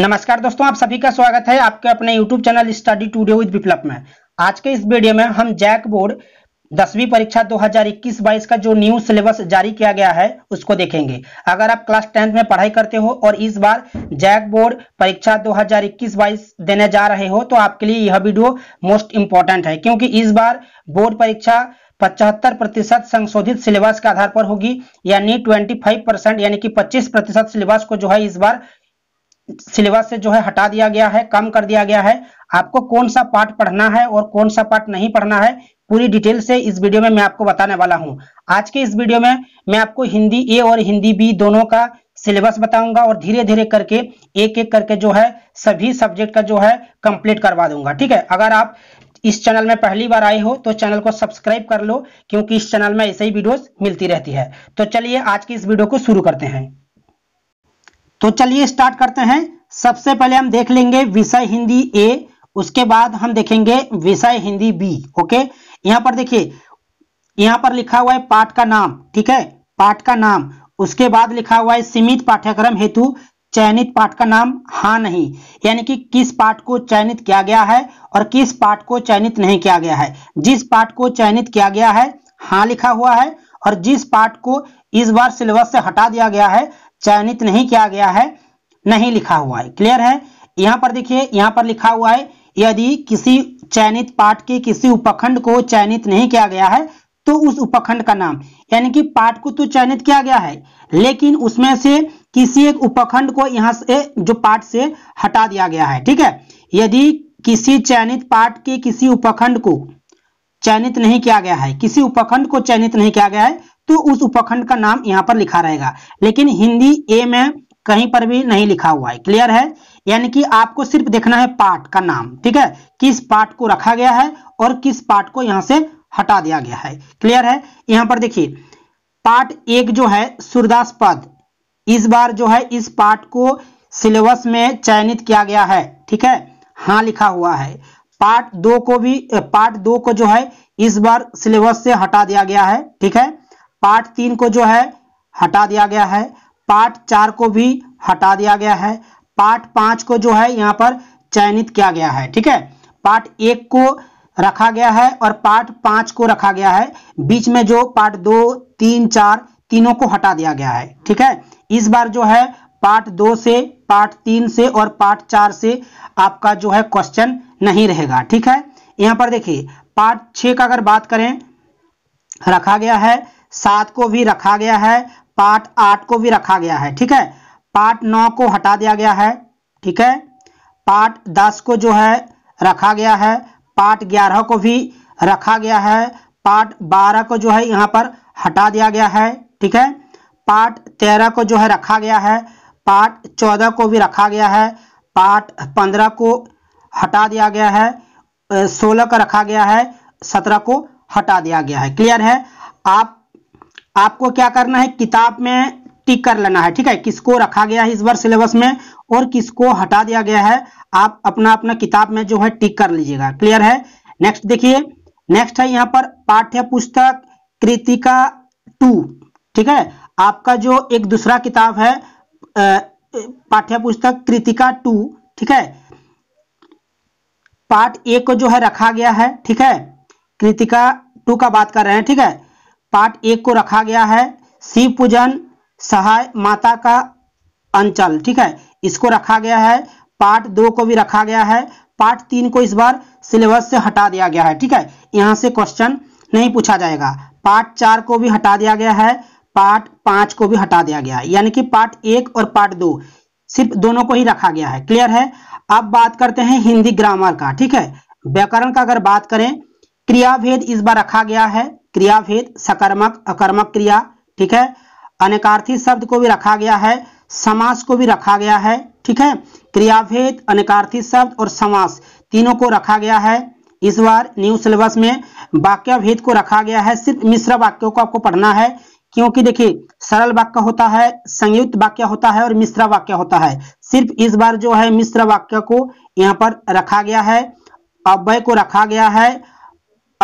नमस्कार दोस्तों आप सभी का स्वागत है आपके अपने YouTube channel study today with Viplab में आज के इस वीडियो में हम जैक बोर्ड दसवीं परीक्षा 2021-22 का जो न्यू सिलेबस जारी किया गया है उसको देखेंगे अगर आप क्लास टेंथ में पढ़ाई करते हो और इस बार जैक बोर्ड परीक्षा 2021-22 देने जा रहे हो तो आपके लिए यह वीडियो मोस्ट इंपॉर्टेंट है क्योंकि इस बार बोर्ड परीक्षा पचहत्तर प्रतिशत संशोधित सिलेबस के आधार पर होगी यानी 25 परसेंट यानी कि 25 प्रतिशत सिलेबस को जो है इस बार सिलेबस से जो है हटा दिया गया है कम कर दिया गया है आपको कौन सा पार्ट पढ़ना है और कौन सा पार्ट नहीं पढ़ना है पूरी डिटेल से इस वीडियो में मैं आपको बताने वाला हूं आज के इस वीडियो में मैं आपको हिंदी ए और हिंदी बी दोनों का सिलेबस बताऊंगा और धीरे धीरे करके एक एक करके जो है सभी सब्जेक्ट का जो है कंप्लीट करवा दूंगा ठीक है अगर आप इस चैनल में पहली बार आए हो तो चैनल को सब्सक्राइब कर लो क्योंकि इस चैनल में ऐसे ही वीडियोस मिलती रहती है तो चलिए आज की इस वीडियो को शुरू करते हैं तो चलिए स्टार्ट करते हैं सबसे पहले हम देख लेंगे विषय हिंदी ए उसके बाद हम देखेंगे विषय हिंदी बी ओके यहां पर देखिए यहां पर लिखा हुआ है पाठ का नाम ठीक है पाठ का नाम उसके बाद लिखा हुआ है सीमित पाठ्यक्रम हेतु चयनित पाठ का नाम हाँ नहीं यानी कि किस पाठ को चयनित किया गया है और किस पाठ को चयनित नहीं किया गया है जिस पाठ को चयनित किया गया है हाँ लिखा हुआ है और जिस पाठ को इस बार सिलेबस से हटा दिया गया है चयनित नहीं किया गया है नहीं लिखा हुआ है क्लियर है यहां पर देखिए यहां पर लिखा हुआ है यदि किसी चयनित पाठ के किसी उपखंड को चयनित नहीं किया गया है तो उस उपखंड का नाम यानी कि पाठ को तो चयनित किया गया है लेकिन उसमें से किसी एक उपखंड को यहां से जो पाठ से हटा दिया गया है ठीक है यदि किसी चयनित पाठ के किसी उपखंड को चयनित नहीं किया गया है किसी उपखंड को चयनित नहीं किया गया है तो उस उपखंड का नाम यहाँ पर लिखा रहेगा लेकिन हिंदी ए में कहीं पर भी नहीं लिखा हुआ है क्लियर है यानी कि आपको सिर्फ देखना है पार्ट का नाम ठीक है किस पार्ट को रखा गया है और किस पार्ट को यहाँ से हटा दिया गया है क्लियर है यहाँ पर देखिए पार्ट एक जो है सूरदास पद इस बार जो है इस पार्ट को सिलेबस में चयनित किया गया है ठीक है हाँ लिखा हुआ है पार्ट दो को भी पार्ट दो को जो है इस बार सिलेबस से हटा दिया गया है ठीक है पार्ट तीन को जो है हटा दिया गया है पार्ट चार को भी हटा दिया गया है पार्ट पांच को जो है यहाँ पर चयनित किया गया है ठीक है पार्ट एक को रखा गया है और पार्ट पांच को रखा गया है बीच में जो पार्ट दो तीन चार तीनों को हटा दिया गया है ठीक है इस बार जो है पार्ट दो से पार्ट तीन से और पार्ट चार से आपका जो है क्वेश्चन नहीं रहेगा ठीक है यहाँ पर देखिए पार्ट छ का अगर बात करें रखा गया है सात को भी रखा गया है पार्ट आठ को भी रखा गया है ठीक है पार्ट नौ को हटा दिया गया है ठीक है पार्ट दस को जो है रखा गया है पार्ट ग्यारह को भी रखा गया है पार्ट बारह को जो है यहाँ पर हटा दिया गया है ठीक है पार्ट तेरह को जो है रखा गया है पार्ट चौदह को भी रखा गया है पार्ट पंद्रह को हटा दिया गया है सोलह का रखा गया है सत्रह को हटा दिया गया है क्लियर है आप आपको क्या करना है किताब में टिक कर लेना है ठीक है किसको रखा गया है इस बार सिलेबस में और किसको हटा दिया गया है आप अपना अपना किताब में जो है टिक कर लीजिएगा क्लियर है नेक्स्ट देखिए नेक्स्ट है यहाँ पर पाठ्य पुस्तक कृतिका टू ठीक है आपका जो एक दूसरा किताब है पाठ्य पुस्तक कृतिका टू ठीक है पार्ट ए को जो है रखा गया है ठीक है कृतिका टू का बात कर रहे हैं ठीक है पार्ट एक को रखा गया है शिव पूजन सहाय माता का अंचल ठीक है इसको रखा गया है पार्ट दो को भी रखा गया है पार्ट तीन को इस बार सिलेबस से हटा दिया गया है ठीक है यहां से क्वेश्चन नहीं पूछा जाएगा पार्ट चार को भी हटा दिया गया है पार्ट पांच को भी हटा दिया गया है यानी कि पार्ट एक और पार्ट दो सिर्फ दोनों को ही रखा गया है क्लियर है अब बात करते हैं हिंदी ग्रामर का ठीक है व्याकरण का अगर बात करें क्रियाभेद इस बार रखा गया है क्रियाभेद सकर्मक अकर्मक क्रिया ठीक है अनेकार्थी शब्द को भी रखा गया है समास को भी रखा गया है ठीक है क्रियाभेद अनेकार्थी शब्द और समास तीनों को रखा गया है इस बार न्यू सिलेबस में वाक्य भेद को रखा गया है सिर्फ मिश्र वाक्यों को आपको पढ़ना है क्योंकि देखिए सरल वाक्य होता है संयुक्त वाक्य होता है और मिश्र वाक्य होता है सिर्फ इस बार जो है मिश्र वाक्य को यहाँ पर रखा गया है अव्यय को रखा गया है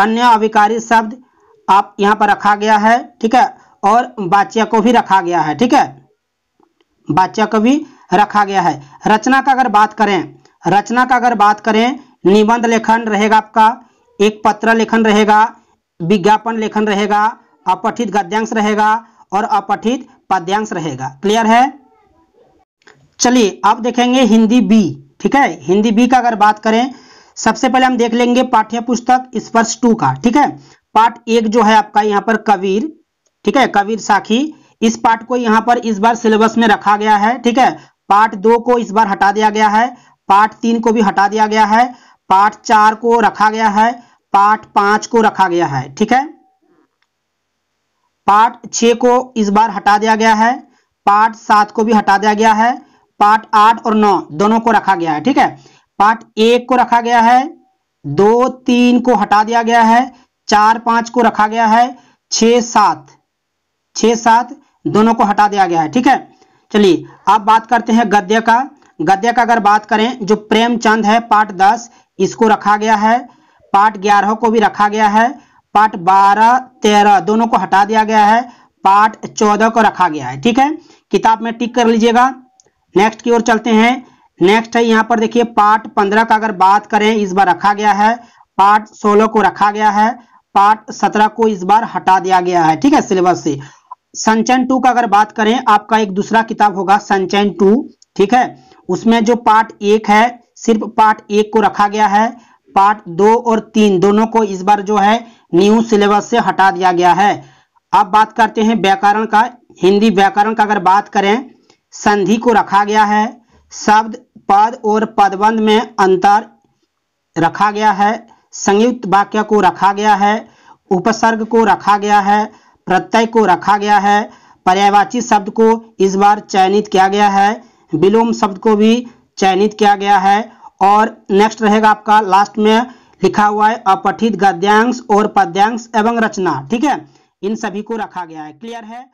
अन्य अविकारी शब्द आप यहाँ पर रखा गया है ठीक है और बाच्या को भी रखा गया है ठीक है बाच्या को भी रखा गया है रचना का अगर बात करें रचना का अगर बात करें निबंध लेखन रहेगा आपका एक पत्र लेखन रहेगा विज्ञापन लेखन रहेगा अपठित गद्यांश रहेगा और अपठित पद्यांश रहेगा क्लियर है चलिए अब देखेंगे हिंदी बी ठीक है हिंदी बी का अगर बात करें सबसे पहले हम देख लेंगे पाठ्य पुस्तक स्पर्श टू का ठीक है पार्ट एक जो है आपका यहाँ पर कबीर ठीक है कबीर साखी इस पार्ट को यहाँ पर इस बार सिलेबस में रखा गया है ठीक है पार्ट दो को इस बार हटा दिया गया है पार्ट तीन को भी हटा दिया गया है पार्ट चार को रखा गया है पार्ट पांच को रखा गया है ठीक है पार्ट छ को इस बार हटा दिया गया है पार्ट सात को भी हटा दिया गया है पार्ट आठ और नौ दोनों को रखा गया है ठीक है पार्ट एक को रखा गया है दो तीन को हटा दिया गया है चार पांच को रखा गया है छ सात छ सात दोनों को हटा दिया गया है ठीक है चलिए अब बात करते हैं गद्य का गद्य का अगर बात करें जो प्रेमचंद है पार्ट दस इसको रखा गया है पार्ट ग्यारह को भी रखा गया है पार्ट बारह तेरह दोनों को हटा दिया गया है पार्ट चौदह को रखा गया है ठीक है किताब में टिक कर लीजिएगा नेक्स्ट की ओर चलते हैं नेक्स्ट है यहाँ पर देखिए पार्ट पंद्रह का अगर बात करें इस बार रखा गया है पार्ट सोलह को रखा गया है पार्ट सत्रह को इस बार हटा दिया गया है ठीक है सिलेबस से संचयन टू का अगर बात करें आपका एक दूसरा किताब होगा संचयन टू ठीक है उसमें जो पार्ट एक है सिर्फ पार्ट एक को रखा गया है पार्ट दो और तीन दोनों को इस बार जो है न्यू सिलेबस से हटा दिया गया है अब बात करते हैं व्याकरण का हिंदी व्याकरण का अगर बात करें संधि को रखा गया है शब्द पद और पदबंध में अंतर रखा गया है संयुक्त वाक्य को रखा गया है उपसर्ग को रखा गया है प्रत्यय को रखा गया है पर्यायवाची शब्द को इस बार चयनित किया गया है विलोम शब्द को भी चयनित किया गया है और नेक्स्ट रहेगा आपका लास्ट में लिखा हुआ है अपठित गद्यांश और पद्यांश एवं रचना ठीक है इन सभी को रखा गया है क्लियर है